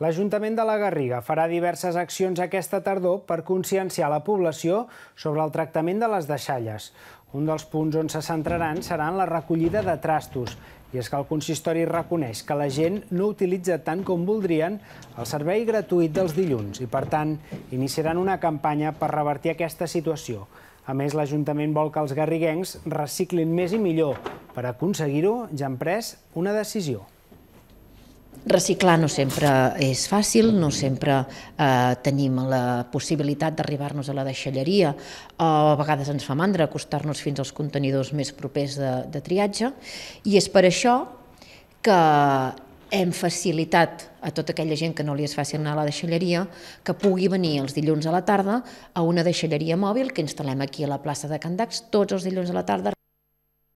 L'Ajuntament de la Garriga farà diverses accions aquesta tardor per conscienciar la població sobre el tractament de les deixalles. Un dels punts on se centraran serà en la recollida de trastos, i és que el consistori reconeix que la gent no utilitza tant com voldrien el servei gratuït dels dilluns i, per tant, iniciaran una campanya per revertir aquesta situació. A més, l'Ajuntament vol que els garriguencs reciclin més i millor. Per aconseguir-ho, ja han pres una decisió. Reciclar no sempre és fàcil, no sempre eh, tenim la possibilitat d'arribar-nos a la deixalleria, o a vegades ens fa mandra acostar-nos fins als contenidors més propers de, de triatge, i és per això que hem facilitat a tota aquella gent que no li és fàcil anar a la deixalleria que pugui venir els dilluns a la tarda a una deixalleria mòbil que instal·lem aquí a la plaça de Candacs tots els dilluns a la tarda.